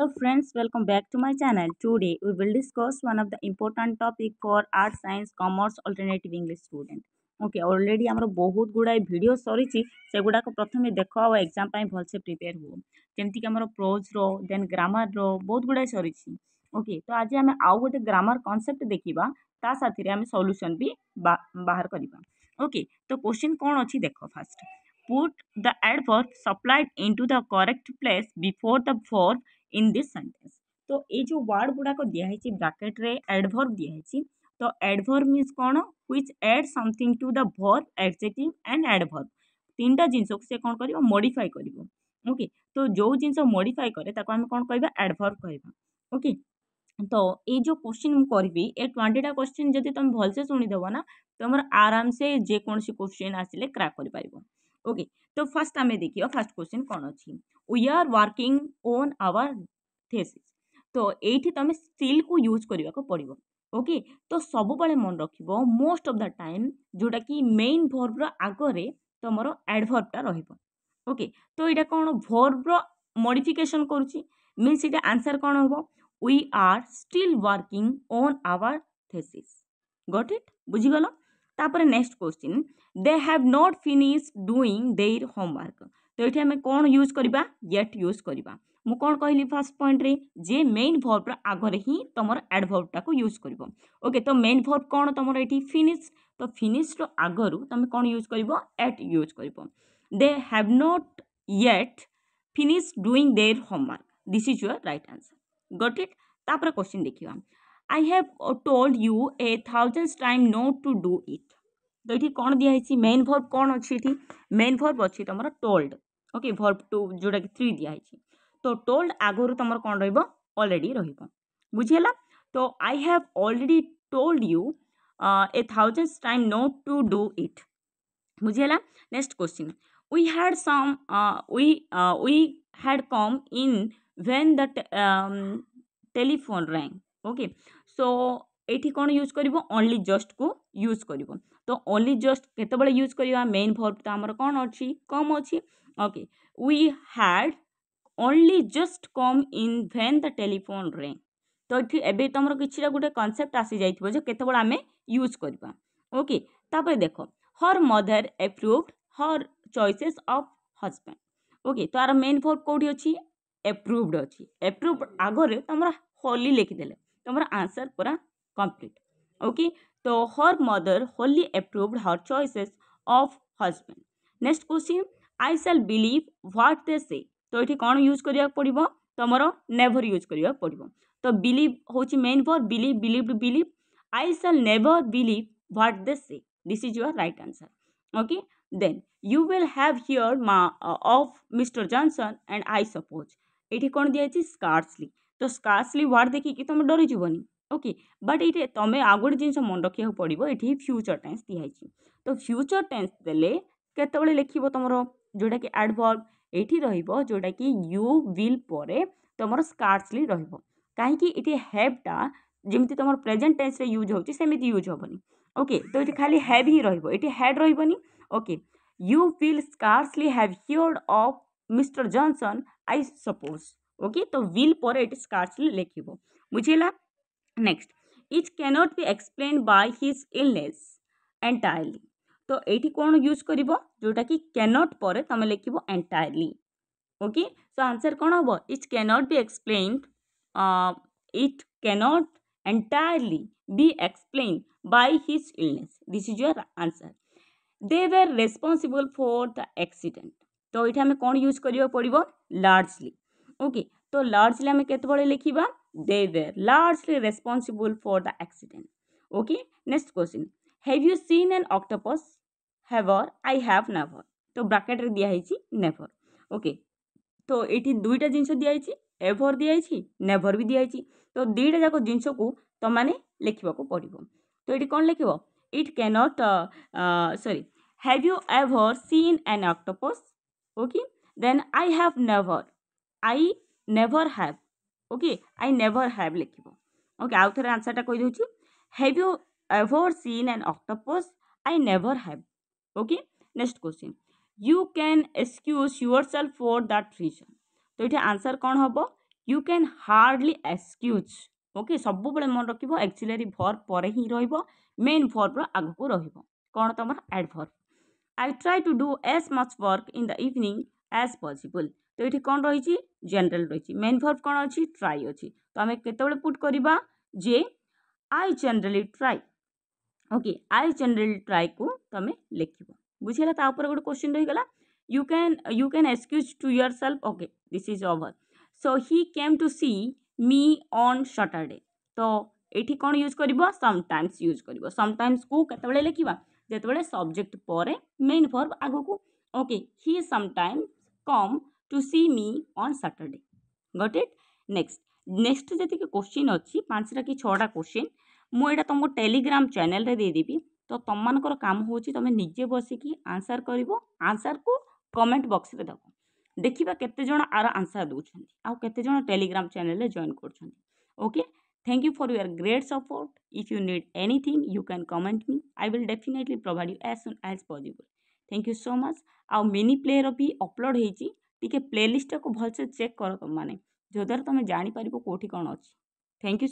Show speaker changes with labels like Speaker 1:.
Speaker 1: Hello friends, welcome back to my channel. Today we will discuss one of the important topic for art, science, commerce, alternative English student. Okay already आमर बहुत गुड़ाए भिड सरी से गुड़ाक प्रथम देख आ exam भलसे prepare हो जमीक आम प्रोज्र देन ग्रामर बहुत गुड़ाए सरी ओके तो आज आम आउ गोटे ग्रामर कनसेप्ट grammar concept साथ आम सल्यूसन भी बा, बाहर करवा ओके तो क्वेश्चन question अच्छी देख first put put the adverb supplied into the correct place before the verb in this sentence ତ ଏଇ ଯେଉଁ ୱାର୍ଡ଼ ଗୁଡ଼ାକ ଦିଆହେଇଛି ବ୍ରାକେଟ୍ରେ ଆଡ଼ଭର୍ବ ଦିଆହେଇଛି ତ ଆଡ଼ଭର୍ବ ମିନ୍ସ କ'ଣ which add something to the verb adjective and adverb ତିନିଟା ଜିନିଷକୁ ସେ କ'ଣ କରିବ ମଡ଼ିଫାଏ କରିବ ଓକେ ତ ଯେଉଁ ଜିନିଷ ମଡ଼ିଫାଏ କରେ ତାକୁ ଆମେ କ'ଣ କହିବା ଆଡ଼ଭର୍ବ କହିବା ଓକେ ତ ଏଇ ଯେଉଁ କୋଶ୍ଚିନ୍ ମୁଁ କରିବି ଏ ଟ୍ୱେଣ୍ଟିଟା କୋଶ୍ଚିନ୍ ଯଦି ତୁମେ ଭଲସେ ଶୁଣିଦେବ ନା ତୁମର ଆରାମସେ ଯେକୌଣସି କୋଶ୍ଚିନ୍ ଆସିଲେ କ୍ରାକ୍ କରିପାରିବ ओके तो फर्स्ट हमें देखिए फर्स्ट क्वेश्चन कौन अच्छी we are working on our thesis তো এইটি তুমি ଷ୍ଟିଲ୍କୁ ୟୁଜ୍ କରିବାକୁ ପଡ଼ିବ ଓକେ ତ ସବୁବେଳେ ମନେ ରଖିବ ମୋଷ୍ଟ ଅଫ୍ ଦ ଟାଇମ୍ ଯେଉଁଟାକି ମେନ୍ ଭର୍ଭର ଆଗରେ ତମର ଆଡ଼ଭର୍ବଟା ରହିବ ଓକେ ତ ଏଇଟା କ'ଣ ଭର୍ଭର ମଡ଼ିଫିକେସନ୍ କରୁଛି ମିନ୍ସ ଏଇଟା ଆନ୍ସର୍ କ'ଣ ହେବ we are still working on our thesis got it ବୁଝିଗଲ ତାପରେ next question they have not finish doing their homework ତ ଏଠି ଆମେ କ'ଣ ୟୁଜ୍ କରିବା ୟେଟ୍ ୟୁଜ୍ କରିବା ମୁଁ କ'ଣ କହିଲି ଫାର୍ଷ୍ଟ ପଏଣ୍ଟରେ ଯେ ମେନ୍ ଭର୍ବର ଆଗରେ ହିଁ ତୁମର ଆଡ଼ଭର୍ବଟାକୁ ୟୁଜ୍ କରିବ ଓକେ ତ ମେନ୍ ଭର୍ବ କ'ଣ ତୁମର ଏଠି ଫିନିଶ୍ ତ ଫିନିଶ୍ର ଆଗରୁ ତୁମେ କ'ଣ ୟୁଜ୍ କରିବ ଏଟ୍ ୟୁଜ୍ କରିବ they have not yet finish doing their homework this is your right answer got it ତାପରେ କ୍ୱେଶ୍ଚିନ୍ ଦେଖିବା I have told you a thousand time not to do it ତ ଏଠି କ'ଣ ଦିଆହେଇଛି ମେନ୍ ଭର୍ବ କ'ଣ ଅଛି ଏଠି ମେନ୍ ଭର୍ବ ଅଛି ତୁମର ଟୋଲ୍ଡ ଓକେ ଭର୍ବ ଟୁ ଯେଉଁଟାକି ଥ୍ରୀ ଦିଆହେଇଛି ତ ଟୋଲ୍ଡ ଆଗରୁ ତୁମର କ'ଣ ରହିବ ଅଲରେଡ଼ି ରହିବ ବୁଝିହେଲା ତ I have already told you a thousand time not to do it ବୁଝିହେଲା next question we had some we we had come in when the telephone rang okay so ଏଇଠି କ'ଣ ୟୁଜ୍ କରିବ ଓନ୍ଲି ଜଷ୍ଟ୍କୁ use କରିବ ତ only just କେତେବେଳେ use କରିବା main verb ତ ଆମର କ'ଣ ଅଛି କମ୍ ଅଛି okay we had only just come in when the telephone ରେ ତ ଏଠି ଏବେ ତୁମର କିଛିଟା ଗୋଟେ କନସେପ୍ଟ ଆସିଯାଇଥିବ ଯେ କେତେବେଳେ ଆମେ ୟୁଜ୍ କରିବା ଓକେ ତାପରେ ଦେଖ her mother approved her choices of husband okay ତ ଆର ମେନ୍ ଭର୍ବ କେଉଁଠି ଅଛି ଏପ୍ରୁଭ୍ଡ ଅଛି ଏପ୍ରୁଭ୍ଡ ଆଗରେ ତୁମର ହୋଲି ଲେଖିଦେଲେ ତୁମର ଆନ୍ସର୍ ପୁରା କମ୍ପ୍ଲିଟ୍ ଓକେ ତ her mother wholly approved her choices of husband next question I shall believe what they say ତ ଏଠି କ'ଣ ୟୁଜ୍ କରିବାକୁ ପଡ଼ିବ ତୁମର ନେଭର୍ ୟୁଜ୍ କରିବାକୁ ପଡ଼ିବ ତ ବିଲିଭ୍ ହେଉଛି main verb believe believe believe I shall never believe what they say this is your right answer okay then you will have hear much of mister Johnson and I suppose ଏଠି କ'ଣ ଦିଆଯାଇଛି ସ୍କାର୍ସଲି तो scarcely ward देखिकी तुम डरीजन okay but ये तुम आउ गोटे जिन मन रखा पड़ो ये फ्यूचर टेन्स दिखाई तो फ्यूचर टेन्स देते लिख तुम जोटा कि आडभर्व ये रोटा कि यु विल तुम स्कार्सली रही हेबटा जमी तुम प्रेजेन्ट टेन्स यूज होमती यूज हेनी ओके तो ये खाली हेब ही रोज हेड रही okay you will scarcely have heard of mister Johnson I suppose okay તો વિલ પર ઇટ સ્કાર્સલી લખીવો બુઝેલા next it cannot be explain by his illness entirely তো এইটি কোণ ইউজ করব যেটা কি ক্যানট পরে তুমি লিখব এন্টায়ারলি ওকে সো আনসার কোণ হব it cannot be explained it cannot entirely be explain by his illness this is your answer they were responsible for the accident তো এইটা আমি কোণ ইউজ করিব পড়ব লার্জলি ઓકે તો લાર્જલી અમે કેતବେଳେ લખીବା they were largely responsible for the accident okay next question have you seen an octopus ever i have never তো ব্রাকেটরে দিয়া হয়েছি নেভর ওকে তো এটি দুইটা জিনিস দিয়া হয়েছি এভর দিয়া হয়েছি নেভর বি দিয়া হয়েছি তো দুইটা যাক জিনিসকু তোমাকে লেখিবাকু পড়িব তো এটি কোন লেখিব it cannot sorry have you ever seen an octopus okay then I have never I never have okay I never have ଲେଖିବ ଓକେ ଆଉ ଥରେ ଆନ୍ସର୍ଟା କହିଦେଉଛି have you ever seen an octopus I never have okay next question you can excuse yourself for that reason ତ ଏଇଠି answer କ'ଣ ହେବ you can hardly excuse okay ସବୁବେଳେ ମନେ ରଖିବ ଏକ୍ସିଲାରୀ ଭର୍ବ ପରେ ହିଁ ରହିବ ମେନ୍ ଭର୍ବର ଆଗକୁ ରହିବ କ'ଣ ତୁମର verb I try to do as much work in the evening as possible तो ये कौन रही जेनराल रही मेन भर्व कौन अच्छी ट्राई अच्छी तो आम के पुट करवा जे I generally try okay I generally try को तुम लिख बुझेगा गोटे क्वेश्चन रही गला you can you can excuse to yourself okay this is over so he came to see me on Saturday तो ये कौन यूज कर समटाइम्स यूज कर समटाइम्स को कत लिखा जो सब्जेक्ट पर मेन भर्व आग को okay he sometime come to see me on Saturday got it next next ଯେତିକି କୋଶ୍ଚିନ୍ ଅଛି ପାଞ୍ଚଟା କି ଛଅଟା କୋଶ୍ଚିନ୍ ମୁଁ ଏଇଟା ତୁମକୁ ଟେଲିଗ୍ରାମ୍ ଚ୍ୟାନେଲ୍ରେ ଦେଇଦେବି ତ ତୁମମାନଙ୍କର କାମ ହେଉଛି ତୁମେ ନିଜେ ବସିକି ଆନ୍ସର୍ କରିବ ଆନ୍ସର୍କୁ କମେଣ୍ଟ ବକ୍ସରେ ଦେବ ଦେଖିବା କେତେଜଣ ଆର ଆନ୍ସର୍ ଦେଉଛନ୍ତି ଆଉ କେତେଜଣ ଟେଲିଗ୍ରାମ୍ ଚ୍ୟାନେଲ୍ରେ ଜଏନ୍ କରୁଛନ୍ତି okay Thank you for your great support. If you need anything, you can comment me. I will definitely provide you as soon as possible. Thank you so much. Our mini player भी upload ହେଇଛି ଟିକେ ପ୍ଲେଲିଷ୍ଟଟାକୁ ଭଲସେ check କର ତୁମେମାନେ ଯଦ୍ୱାରା ତୁମେ ଜାଣିପାରିବ କେଉଁଠି କ'ଣ ଅଛି ଥ୍ୟାଙ୍କ ୟୁ